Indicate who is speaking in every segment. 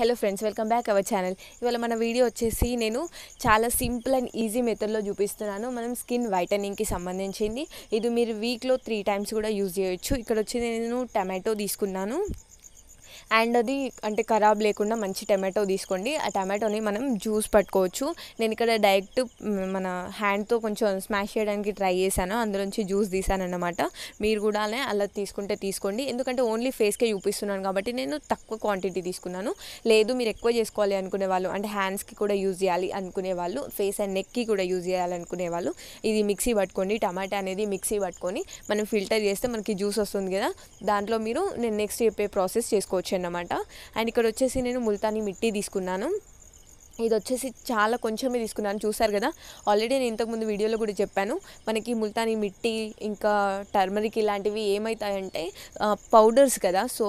Speaker 1: hello friends welcome back our channel ఇవాళ మన video వచ్చేసి నేను చాలా సింపుల్ అండ్ ఈజీ మెథడ్లో చూపిస్తున్నాను మనం స్కిన్ వైటనింగ్కి సంబంధించింది ఇది మీరు వీక్లో త్రీ టైమ్స్ కూడా యూజ్ చేయొచ్చు ఇక్కడ వచ్చి నేను టమాటో తీసుకున్నాను అండ్ అది అంటే ఖరాబ్ లేకుండా మంచి టమాటో తీసుకోండి ఆ టమాటోని మనం జ్యూస్ పట్టుకోవచ్చు నేను ఇక్కడ డైరెక్ట్ మన హ్యాండ్తో కొంచెం స్మాష్ చేయడానికి ట్రై చేశాను అందులోంచి జ్యూస్ తీసానన్నమాట మీరు కూడా అలా తీసుకుంటే తీసుకోండి ఎందుకంటే ఓన్లీ ఫేస్కే చూపిస్తున్నాను కాబట్టి నేను తక్కువ క్వాంటిటీ తీసుకున్నాను లేదు మీరు ఎక్కువ చేసుకోవాలి అనుకునే వాళ్ళు అంటే హ్యాండ్స్కి కూడా యూజ్ చేయాలి అనుకునే వాళ్ళు ఫేస్ అండ్ నెక్కి కూడా యూజ్ చేయాలనుకునే వాళ్ళు ఇది మిక్సీ పట్టుకోండి టమాటా అనేది మిక్సీ పట్టుకొని మనం ఫిల్టర్ చేస్తే మనకి జ్యూస్ వస్తుంది కదా దాంట్లో మీరు నేను నెక్స్ట్ చెప్పే ప్రాసెస్ చేసుకోవచ్చు ఆప్షన్ అనమాట అండ్ ఇక్కడ వచ్చేసి నేను ముల్తానీ మిట్టి తీసుకున్నాను ఇది వచ్చేసి చాలా కొంచెమే తీసుకున్నాను చూసారు కదా ఆల్రెడీ నేను ఇంతకుముందు వీడియోలో కూడా చెప్పాను మనకి ముల్తానీ మిట్టి ఇంకా టర్మరిక్ ఇలాంటివి ఏమవుతాయంటే పౌడర్స్ కదా సో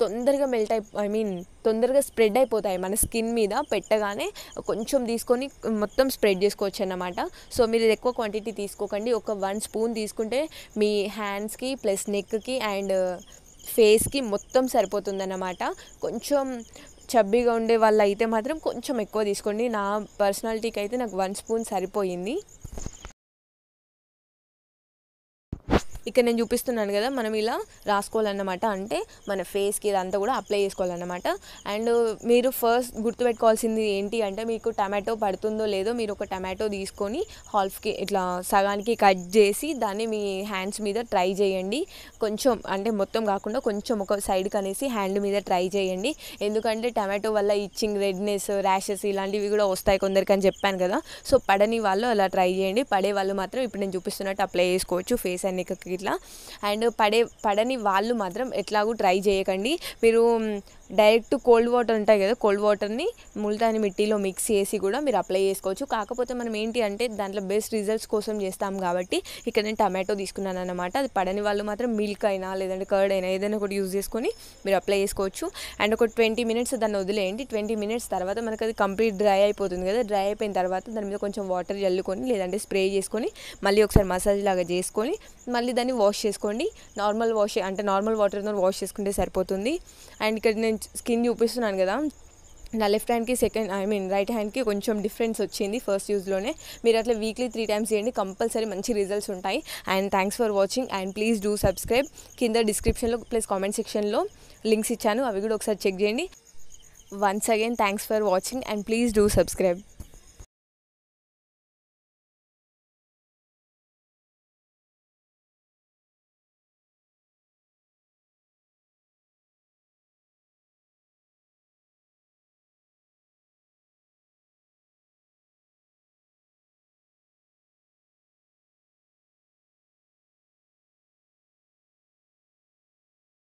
Speaker 1: తొందరగా మెల్ట్ అయి ఐ మీన్ తొందరగా స్ప్రెడ్ అయిపోతాయి మన స్కిన్ మీద పెట్టగానే కొంచెం తీసుకొని మొత్తం స్ప్రెడ్ చేసుకోవచ్చు అన్నమాట సో మీరు ఎక్కువ క్వాంటిటీ తీసుకోకండి ఒక వన్ స్పూన్ తీసుకుంటే మీ హ్యాండ్స్కి ప్లస్ నెక్కి అండ్ ఫేస్కి మొత్తం సరిపోతుందన్నమాట కొంచెం చబ్బీగా ఉండే వాళ్ళు అయితే మాత్రం కొంచెం ఎక్కువ తీసుకోండి నా పర్సనాలిటీకి అయితే నాకు వన్ స్పూన్ సరిపోయింది ఇక్కడ నేను చూపిస్తున్నాను కదా మనం ఇలా రాసుకోవాలన్నమాట అంటే మన ఫేస్కి ఇదంతా కూడా అప్లై చేసుకోవాలన్నమాట అండ్ మీరు ఫస్ట్ గుర్తుపెట్టుకోవాల్సింది ఏంటి అంటే మీకు టమాటో పడుతుందో లేదో మీరు ఒక టమాటో తీసుకొని హాల్ఫ్కి ఇట్లా సగానికి కట్ చేసి దాన్ని మీ హ్యాండ్స్ మీద ట్రై చేయండి కొంచెం అంటే మొత్తం కాకుండా కొంచెం ఒక సైడ్ కనేసి హ్యాండ్ మీద ట్రై చేయండి ఎందుకంటే టమాటో వల్ల ఇచ్చింగ్ రెడ్నెస్ ర్యాషెస్ ఇలాంటివి కూడా వస్తాయి కొందరికి అని చెప్పాను కదా సో పడని వాళ్ళు అలా ట్రై చేయండి పడే వాళ్ళు మాత్రం ఇప్పుడు నేను చూపిస్తున్నట్టు అప్లై చేసుకోవచ్చు ఫేస్ అండ్ ఇట్లా అండ్ పడే పడని వాళ్ళు మాత్రం ఎట్లాగూ ట్రై చేయకండి మీరు డైరెక్ట్ కోల్డ్ వాటర్ ఉంటాయి కదా కోల్డ్ వాటర్ని ముల్తాని మిట్టిలో మిక్స్ చేసి కూడా మీరు అప్లై చేసుకోవచ్చు కాకపోతే మనం ఏంటి అంటే దాంట్లో బెస్ట్ రిజల్ట్స్ కోసం చేస్తాం కాబట్టి ఇక్కడ నేను టమాటో తీసుకున్నాను అనమాట అది పడని వాళ్ళు మాత్రం మిల్క్ అయినా లేదంటే కర్డ్ అయినా ఏదైనా ఒకటి యూజ్ చేసుకొని మీరు అప్లై చేసుకోవచ్చు అండ్ ఒక ట్వంటీ మినిట్స్ దాన్ని వదిలేయండి ట్వంటీ మినిట్స్ తర్వాత మనకు అది కంప్లీట్ డ్రై అయిపోతుంది కదా డ్రై అయిపోయిన తర్వాత దాని మీద కొంచెం వాటర్ చల్లుకొని లేదంటే స్ప్రే చేసుకొని మళ్ళీ ఒకసారి మసాజ్ లాగా చేసుకొని మళ్ళీ దాన్ని వాష్ చేసుకోండి నార్మల్ వాష్ అంటే నార్మల్ వాటర్తో వాష్ చేసుకుంటే సరిపోతుంది అండ్ ఇక్కడ నేను స్కిన్ చూపిస్తున్నాను కదా నా లెఫ్ట్ హ్యాండ్కి సెకండ్ ఐ మీన్ రైట్ హ్యాండ్కి కొంచెం డిఫరెన్స్ వచ్చింది ఫస్ట్ యూజ్లోనే మీరు అట్లా వీక్లీ త్రీ టైమ్స్ చేయండి కంపల్సరీ మంచి రిజల్ట్స్ ఉంటాయి and thanks for watching and please do subscribe కింద డిస్క్రిప్షన్లో ప్లస్ కామెంట్ సెక్షన్లో లింక్స్ ఇచ్చాను అవి కూడా ఒకసారి చెక్ చేయండి once again thanks for watching and please do subscribe